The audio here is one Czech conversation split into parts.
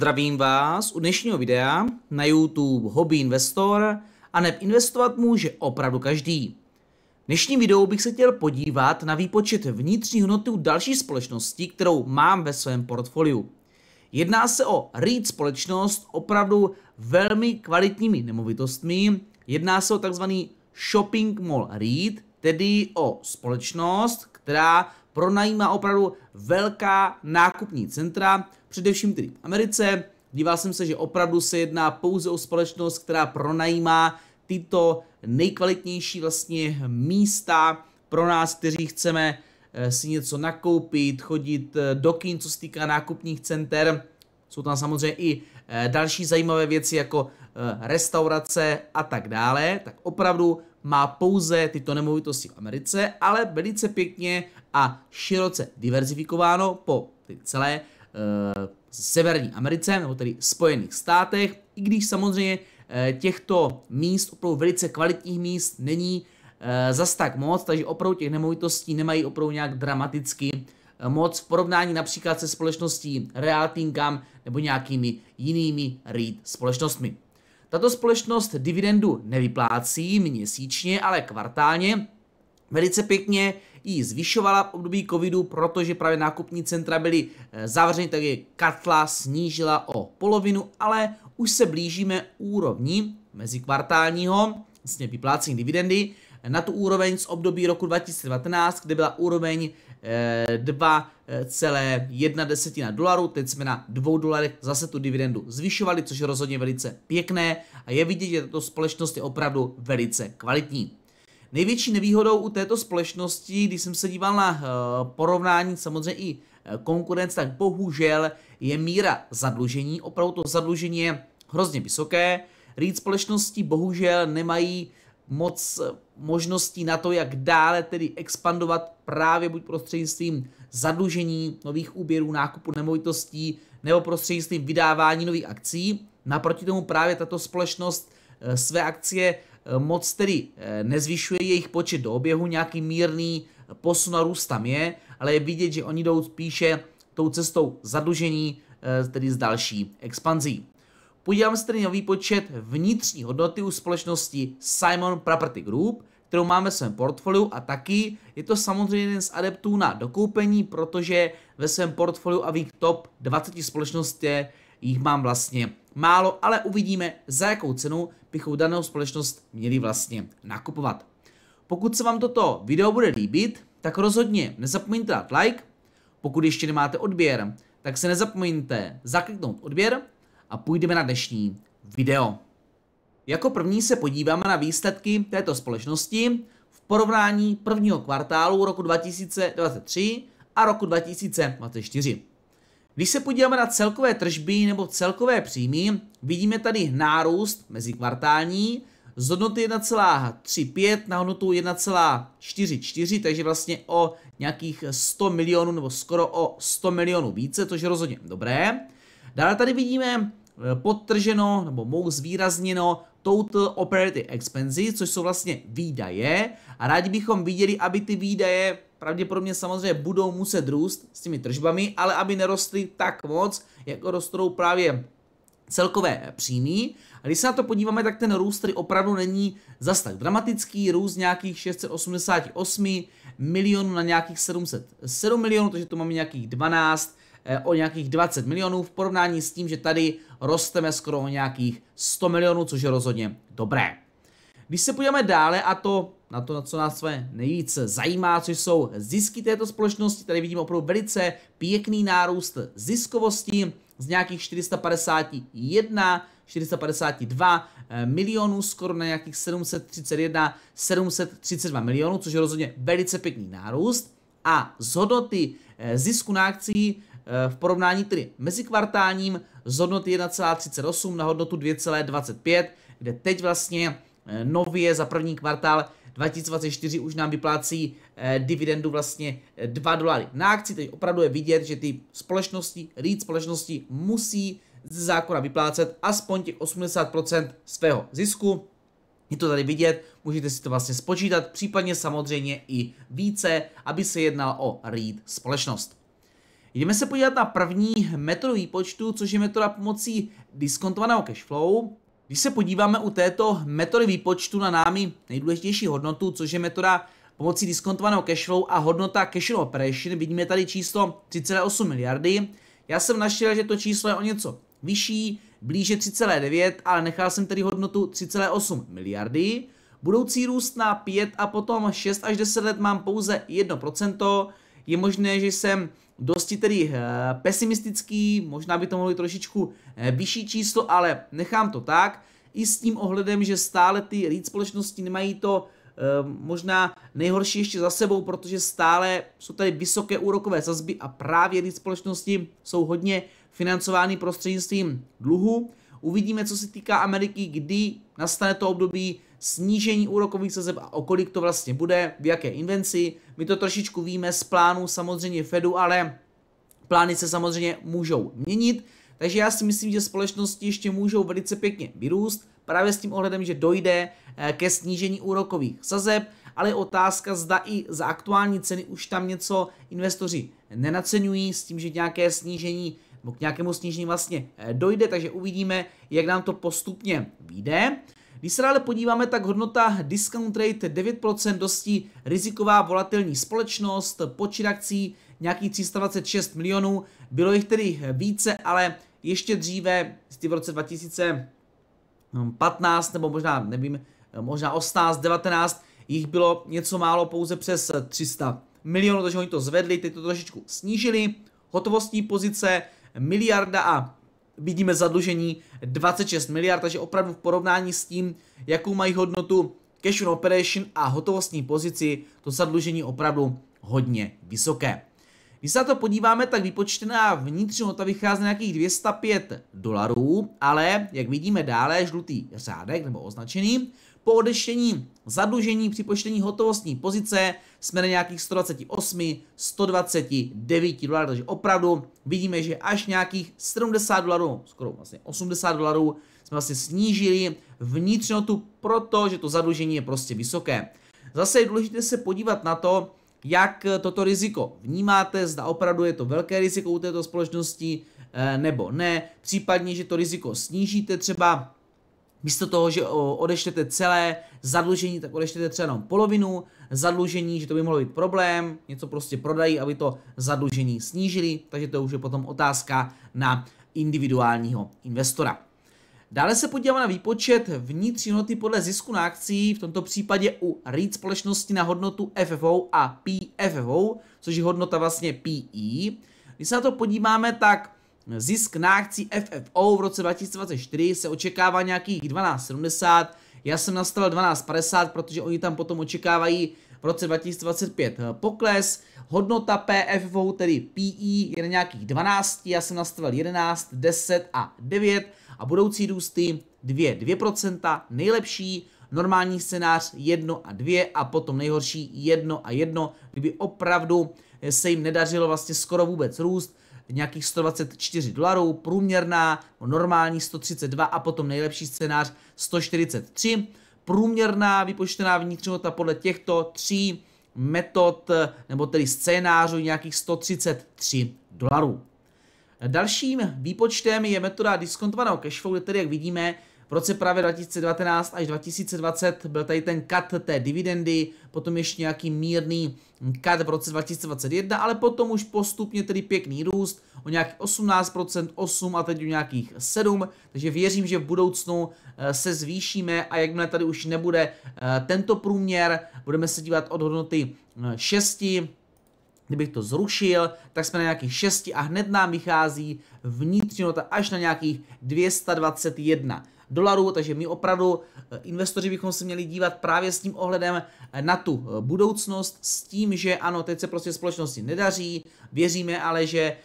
Zdravím vás u dnešního videa na YouTube Hobby Investor a neb investovat může opravdu každý. V dnešním videu bych se chtěl podívat na výpočet vnitřní hodnoty u další společnosti, kterou mám ve svém portfoliu. Jedná se o REIT společnost opravdu velmi kvalitními nemovitostmi. Jedná se o takzvaný Shopping Mall REIT, tedy o společnost, která pronajímá opravdu velká nákupní centra, především tedy v Americe. Díval jsem se, že opravdu se jedná pouze o společnost, která pronajímá tyto nejkvalitnější vlastně místa pro nás, kteří chceme eh, si něco nakoupit, chodit eh, do kin, co se týká nákupních center. Jsou tam samozřejmě i eh, další zajímavé věci jako Eh, restaurace a tak dále, tak opravdu má pouze tyto nemovitosti v Americe, ale velice pěkně a široce diverzifikováno po celé e, Severní Americe, nebo tedy Spojených státech, i když samozřejmě e, těchto míst, opravdu velice kvalitních míst, není e, zas tak moc, takže opravdu těch nemovitostí nemají opravdu nějak dramaticky moc v porovnání například se společností Realtincam nebo nějakými jinými REIT společnostmi. Tato společnost dividendu nevyplácí měsíčně, ale kvartálně. Velice pěkně ji zvyšovala v období covidu, protože právě nákupní centra byly eh, zavřeny, tak je katla snížila o polovinu, ale už se blížíme úrovni kvartálního, vlastně vyplácení dividendy, na tu úroveň z období roku 2019, kde byla úroveň eh, celé jedna desetina dolaru, teď jsme na dvou dolarech zase tu dividendu zvyšovali, což je rozhodně velice pěkné a je vidět, že tato společnost je opravdu velice kvalitní. Největší nevýhodou u této společnosti, když jsem se díval na eh, porovnání samozřejmě i eh, konkurence, tak bohužel je míra zadlužení. Opravdu to zadlužení je hrozně vysoké. Rýt společnosti bohužel nemají moc eh, možností na to, jak dále tedy expandovat právě buď prostřednictvím zadlužení nových úběrů, nákupu nemovitostí nebo prostřednictvím vydávání nových akcí. Naproti tomu právě tato společnost eh, své akcie eh, moc tedy eh, nezvyšuje jejich počet do oběhu, nějaký mírný posun a růst tam je, ale je vidět, že oni jdou spíše tou cestou zadlužení, tedy s další expanzí. Podívám se tedy na výpočet vnitřní hodnoty u společnosti Simon Property Group, kterou máme v svém portfoliu a taky je to samozřejmě jeden z adeptů na dokoupení, protože ve svém portfoliu a v top 20 společnosti jich mám vlastně málo, ale uvidíme, za jakou cenu bychom danou společnost měli vlastně nakupovat. Pokud se vám toto video bude líbit, tak rozhodně nezapomeňte dát like. Pokud ještě nemáte odběr, tak se nezapomeňte zakliknout odběr a půjdeme na dnešní video. Jako první se podíváme na výsledky této společnosti v porovnání prvního kvartálu roku 2023 a roku 2024. Když se podíváme na celkové tržby nebo celkové příjmy, vidíme tady nárůst mezi kvartální z hodnoty 1,35 na hodnotu 1,44, takže vlastně o nějakých 100 milionů nebo skoro o 100 milionů více, což je rozhodně dobré. Dále tady vidíme Eh, podtrženo nebo mou zvýrazněno Total Operative Expenses, což jsou vlastně výdaje a rádi bychom viděli, aby ty výdaje pravděpodobně samozřejmě budou muset růst s těmi tržbami, ale aby nerostly tak moc, jako rostou právě celkové příjmy. A když se na to podíváme, tak ten růst tady opravdu není zas tak dramatický, růst nějakých 688 milionů na nějakých 707 milionů, takže to máme nějakých 12 Eh, o nějakých 20 milionů v porovnání s tím, že tady rosteme skoro o nějakých 100 milionů, což je rozhodně dobré. Když se půjdeme dále a to na to, na co nás své nejvíce zajímá, což jsou zisky této společnosti, tady vidíme opravdu velice pěkný nárůst ziskovosti z nějakých 451 452 eh, milionů, skoro na nějakých 731, 732 milionů, což je rozhodně velice pěkný nárůst. A z hodnoty eh, zisku na akcí v porovnání tedy mezi kvartálním z hodnoty 1,38 na hodnotu 2,25, kde teď vlastně eh, nově za první kvartál 2024 už nám vyplácí eh, dividendu vlastně 2 eh, dolary na akci, teď opravdu je vidět, že ty společnosti, REIT společnosti musí z zákona vyplácet aspoň těch 80% svého zisku, je to tady vidět, můžete si to vlastně spočítat, případně samozřejmě i více, aby se jednal o REIT společnost. Jdeme se podívat na první metodu výpočtu, což je metoda pomocí diskontovaného cashflow. Když se podíváme u této metody výpočtu na námi nejdůležitější hodnotu, což je metoda pomocí diskontovaného cashflow a hodnota cash in operation, vidíme tady číslo 3,8 miliardy. Já jsem našel, že to číslo je o něco vyšší, blíže 3,9, ale nechal jsem tedy hodnotu 3,8 miliardy. Budoucí růst na 5 a potom 6 až 10 let mám pouze 1%. Je možné, že jsem dosti tedy eh, pesimistický, možná by to mohlo být trošičku eh, vyšší číslo, ale nechám to tak. I s tím ohledem, že stále ty lead společnosti nemají to eh, možná nejhorší ještě za sebou, protože stále jsou tady vysoké úrokové sazby a právě lead společnosti jsou hodně financovány prostřednictvím dluhu. Uvidíme, co se týká Ameriky, kdy nastane to období, snížení úrokových sazeb a o kolik to vlastně bude, v jaké invenci. My to trošičku víme z plánu samozřejmě Fedu, ale plány se samozřejmě můžou měnit. Takže já si myslím, že společnosti ještě můžou velice pěkně vyrůst, právě s tím ohledem, že dojde eh, ke snížení úrokových sazeb, ale otázka, zda i za aktuální ceny už tam něco investoři nenaceňují s tím, že nějaké snížení nebo k nějakému snížení vlastně eh, dojde, takže uvidíme, jak nám to postupně vyjde. Když se dále podíváme, tak hodnota discount rate 9% dosti riziková volatilní společnost, počet akcí nějakých 326 milionů, bylo jich tedy více, ale ještě dříve, v roce 2015 nebo možná, nevím, možná 18, 19, jich bylo něco málo pouze přes 300 milionů, takže oni to zvedli, teď to trošičku snížili, hotovostní pozice miliarda a vidíme zadlužení 26 miliard, takže opravdu v porovnání s tím, jakou mají hodnotu cash operation a hotovostní pozici, to zadlužení opravdu hodně vysoké. Když se na to podíváme, tak vypočtená vnitřní hodnota vychází na nějakých 205 dolarů, ale jak vidíme dále, žlutý řádek nebo označený, po odešení zadlužení při počtení hotovostní pozice jsme na nějakých 128, 129 dolarů, takže opravdu vidíme, že až nějakých 70 dolarů, skoro vlastně 80 dolarů, jsme vlastně snížili vnitřnotu, protože to zadlužení je prostě vysoké. Zase je důležité se podívat na to, jak toto riziko vnímáte, zda opravdu je to velké riziko u této společnosti eh, nebo ne, případně, že to riziko snížíte třeba Místo toho, že odešlete celé zadlužení, tak odešlete třeba jenom polovinu zadlužení, že to by mohlo být problém, něco prostě prodají, aby to zadlužení snížili, takže to už je potom otázka na individuálního investora. Dále se podíváme na výpočet vnitřní hodnoty podle zisku na akcí, v tomto případě u REIT společnosti na hodnotu FFO a PFFO, což je hodnota vlastně PE. Když se na to podíváme, tak Zisk na akci FFO v roce 2024 se očekává nějakých 12,70. Já jsem nastavil 12,50, protože oni tam potom očekávají v roce 2025 eh, pokles. Hodnota PFO, tedy PE, je na nějakých 12, já jsem nastavil 11, 10 a 9 a budoucí růsty 2, 2%, nejlepší, normální scénář 1 a 2 a potom nejhorší 1 a 1, kdyby opravdu se jim nedařilo vlastně skoro vůbec růst nějakých 124 dolarů, průměrná, normální 132 a potom nejlepší scénář 143. Průměrná vypočtená vnitřnota podle těchto tří metod eh, nebo tedy scénářů nějakých 133 dolarů. Dalším výpočtem je metoda diskontovaného cashflow, kde tedy, jak vidíme, v roce právě 2019 až 2020 byl tady ten cut té dividendy, potom ještě nějaký mírný cut v roce 2021, ale potom už postupně tedy pěkný růst o nějakých 18%, 8 a teď o nějakých 7, takže věřím, že v budoucnu eh, se zvýšíme a jakmile tady už nebude eh, tento průměr, budeme se dívat od hodnoty 6, eh, kdybych to zrušil, tak jsme na nějakých 6 a hned nám vychází vnitřní nota až na nějakých 221 dolarů, takže my opravdu, eh, investoři, bychom se měli dívat právě s tím ohledem eh, na tu eh, budoucnost, s tím, že ano, teď se prostě společnosti nedaří, věříme ale, že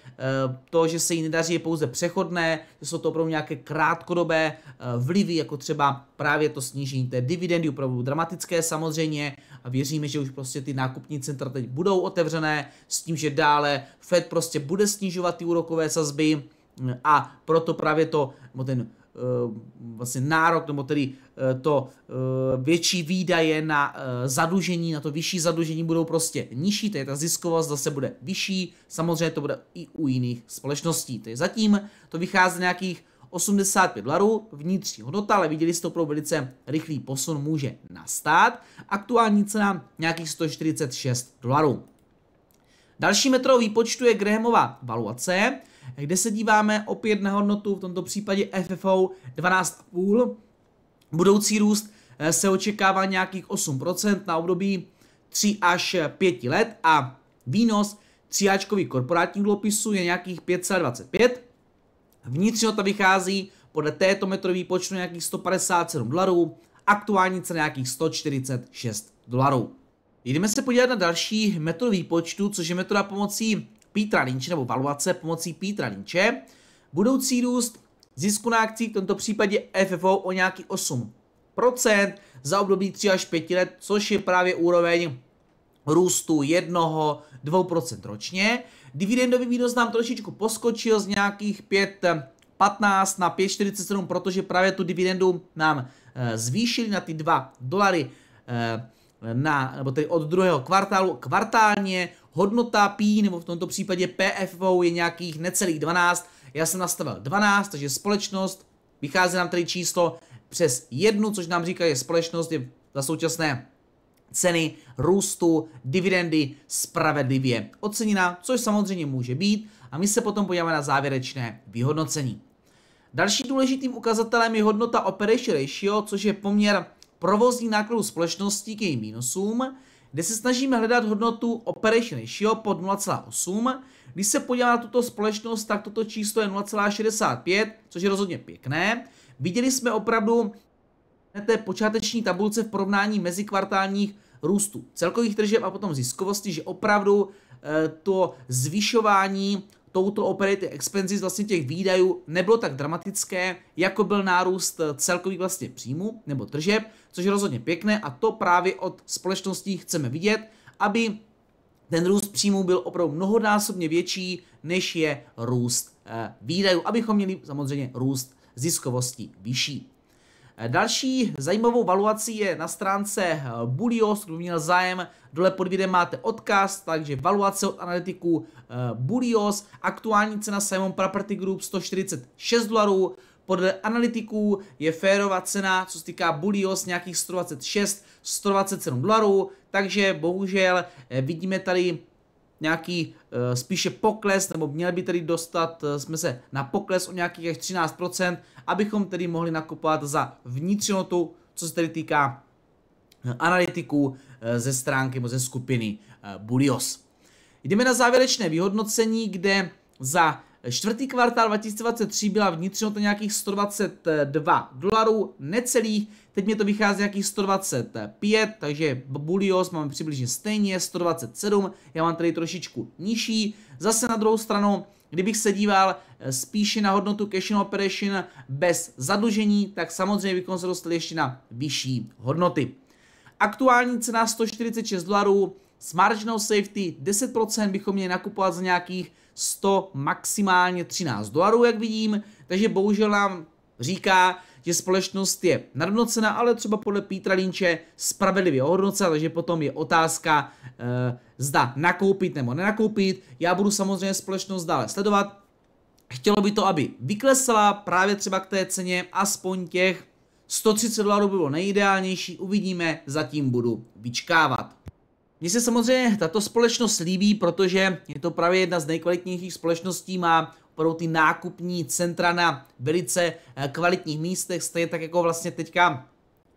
to, že se jí nedaří, je pouze přechodné, že jsou to opravdu nějaké krátkodobé vlivy, jako třeba právě to snížení té dividendy, opravdu dramatické samozřejmě, a věříme, že už prostě ty nákupní centra teď budou otevřené, s tím, že dále Fed prostě bude snižovat ty úrokové sazby, mm, a proto právě to, ten Eh, vlastně nárok, nebo tedy eh, to eh, větší výdaje na zadlužení, na to vyšší zadlužení budou prostě nižší, tedy ta ziskovost zase bude vyšší, samozřejmě to bude i u jiných společností. To je zatím to vychází nějakých 85 dolarů vnitřní hodnota, ale viděli jste opravdu velice rychlý posun může nastát. Aktuální cena nějakých 146 dolarů. Další metrou výpočtu je Grahamova valuace, kde se díváme opět na hodnotu, v tomto případě FFO 12,5. Budoucí růst eh, se očekává nějakých 8% na období 3 až 5 let a výnos 3 korporátních dluhopisů je nějakých 5,25. Vnitřního to vychází podle této metrové výpočtu nějakých 157 dolarů, aktuální cena nějakých 146 dolarů. Jdeme se podívat na další metodu výpočtu, což je metoda pomocí Petra Lynche, nebo valuace pomocí Petra Lynche. Budoucí růst zisku na akcích, v tomto případě FFO, o nějaký 8% za období 3 až 5 let, což je právě úroveň růstu 1, 2% ročně. Dividendový výnos nám trošičku poskočil z nějakých 5 15 na 5,47, protože právě tu dividendu nám e, zvýšili na ty 2 dolary e, na, nebo tedy od druhého kvartálu kvartálně, hodnota P, nebo v tomto případě PFO je nějakých necelých 12, já jsem nastavil 12, takže společnost, vychází nám tady číslo přes jednu, což nám říká, je společnost je za současné ceny růstu dividendy spravedlivě oceněna, což samozřejmě může být a my se potom podíváme na závěrečné vyhodnocení. Další důležitým ukazatelem je hodnota Operation Ratio, což je poměr provozní nákladů společnosti k jejím mínusům, kde se snažíme hledat hodnotu Operation Ratio pod 0,8. Když se podívá na tuto společnost, tak toto číslo je 0,65, což je rozhodně pěkné. Viděli jsme opravdu na té počáteční tabulce v porovnání mezikvartálních růstů celkových tržeb a potom ziskovosti, že opravdu eh, to zvyšování touto operating expenses vlastně těch výdajů nebylo tak dramatické, jako byl nárůst eh, celkových vlastně příjmů nebo tržeb, což je rozhodně pěkné a to právě od společností chceme vidět, aby ten růst příjmů byl opravdu mnohonásobně větší, než je růst eh, výdajů, abychom měli samozřejmě růst ziskovosti vyšší. Další zajímavou valuací je na stránce Bulios, kdo měl zájem, dole pod videem máte odkaz, takže valuace od analytiků eh, Bulios, aktuální cena Simon Property Group 146 dolarů, podle analytiků je férová cena, co se týká Bulios, nějakých 126, 127 dolarů, takže bohužel eh, vidíme tady nějaký uh, spíše pokles, nebo měli by tedy dostat, uh, jsme se na pokles o nějakých 13%, abychom tedy mohli nakupovat za vnitřnotu, co se tedy týká eh, analytiků uh, ze stránky nebo ze skupiny uh, Bulios. Jdeme na závěrečné vyhodnocení, kde za Čtvrtý kvartál 2023 byla vnitřně to nějakých 122 dolarů necelých, teď mě to vychází nějakých 125, takže Bulios máme přibližně stejně, 127, já mám tady trošičku nižší. Zase na druhou stranu, kdybych se díval eh, spíše na hodnotu cash in operation bez zadlužení, tak samozřejmě bychom se dostali ještě na vyšší hodnoty. Aktuální cena 146 dolarů, s marginal safety 10% bychom měli nakupovat za nějakých 100, maximálně 13 dolarů, jak vidím, takže bohužel nám říká, že společnost je nadhodnocena, ale třeba podle Petra Linče spravedlivě ohodnocena, takže potom je otázka, e, zda nakoupit nebo nenakoupit. Já budu samozřejmě společnost dále sledovat. Chtělo by to, aby vyklesla právě třeba k té ceně aspoň těch 130 dolarů by bylo nejideálnější, uvidíme, zatím budu vyčkávat. Mně se samozřejmě tato společnost líbí, protože je to právě jedna z nejkvalitnějších společností, má opravdu ty nákupní centra na velice eh, kvalitních místech, stejně tak jako vlastně teďka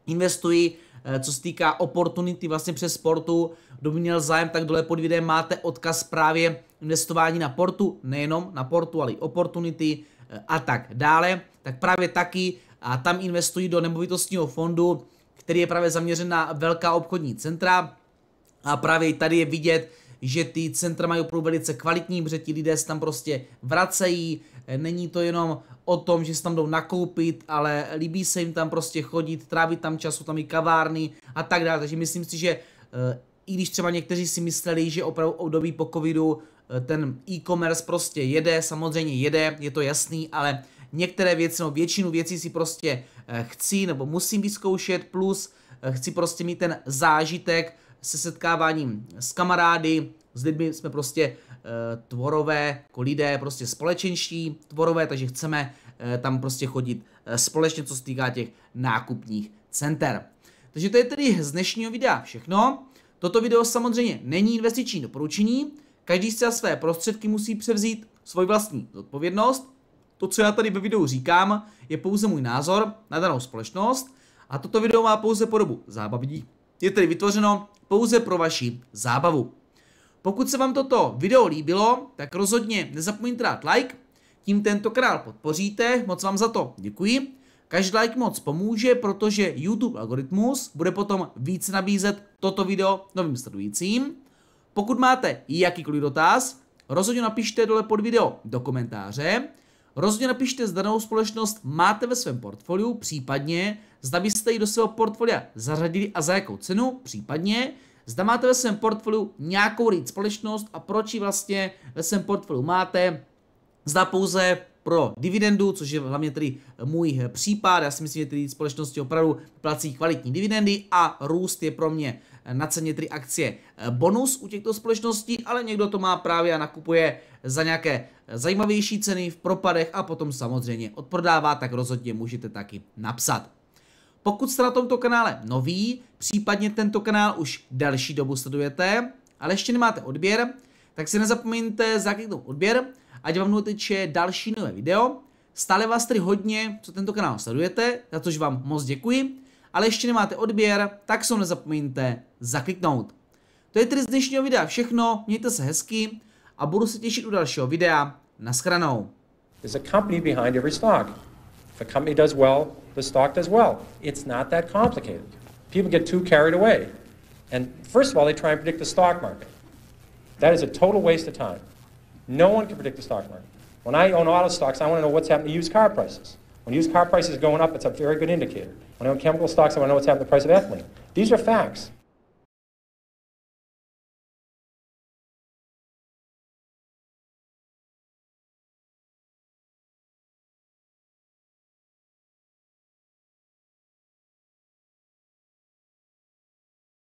investují eh, co se týká opportunity vlastně přes sportu, kdo by měl zájem, tak dole pod videem máte odkaz právě investování na portu, nejenom na portu, ale i opportunity eh, a tak dále, tak právě taky a tam investují do nemovitostního fondu, který je právě zaměřen na velká obchodní centra, a právě tady je vidět, že ty centra mají opravdu velice kvalitní, protože ti lidé se tam prostě vracejí, není to jenom o tom, že se tam jdou nakoupit, ale líbí se jim tam prostě chodit, trávit tam času, tam i kavárny a tak dále. Takže myslím si, že eh, i když třeba někteří si mysleli, že opravdu období po covidu eh, ten e-commerce prostě jede, samozřejmě jede, je to jasný, ale některé věci, no většinu věcí si prostě eh, chci nebo musím vyzkoušet, plus chci prostě mít ten zážitek, se setkáváním s kamarády, s lidmi jsme prostě e, tvorové, jako lidé prostě společenští tvorové, takže chceme e, tam prostě chodit e, společně, co se týká těch nákupních center. Takže to je tedy z dnešního videa všechno. Toto video samozřejmě není investiční doporučení, každý si za své prostředky musí převzít svoji vlastní odpovědnost. To, co já tady ve videu říkám, je pouze můj názor na danou společnost a toto video má pouze podobu zábavní je tedy vytvořeno pouze pro vaši zábavu. Pokud se vám toto video líbilo, tak rozhodně nezapomeňte dát like, tím tento král podpoříte, moc vám za to děkuji. Každý like moc pomůže, protože YouTube algoritmus bude potom víc nabízet toto video novým sledujícím. Pokud máte jakýkoliv dotaz, rozhodně napište dole pod video do komentáře. Rozhodně napište, zda danou společnost máte ve svém portfoliu, případně zda byste ji do svého portfolia zařadili a za jakou cenu, případně zda máte ve svém portfoliu nějakou rýt společnost a proč ji vlastně ve svém portfoliu máte, zda pouze pro dividendu, což je hlavně tedy můj případ. Já si myslím, že ty společnosti opravdu platí kvalitní dividendy a růst je pro mě na ceně tedy akcie eh, bonus u těchto společností, ale někdo to má právě a nakupuje za nějaké eh, zajímavější ceny v propadech a potom samozřejmě odprodává, tak rozhodně můžete taky napsat. Pokud jste na tomto kanále nový, případně tento kanál už další dobu sledujete, ale ještě nemáte odběr, tak si nezapomeňte zakliknout odběr, ať vám noteče další nové video. Stále vás tedy hodně, co tento kanál sledujete, za což vám moc děkuji ale ještě nemáte odběr, tak se nezapomeňte zakliknout. To je tedy z dnešního videa všechno, mějte se hezky a budu se těšit u dalšího videa. Na schranou. There's a company behind every stock. If a company does well, the stock does well. It's not that complicated. People get too carried away. And first of all, they try and predict the stock market. That is a total waste of time. No one can predict the stock market. When I own auto stocks, I want to know what's happening to used car prices. When used car prices are going up, it's a very good indicator. want to chemical stocks. I want to know what's happening to the price of ethylene. These are facts.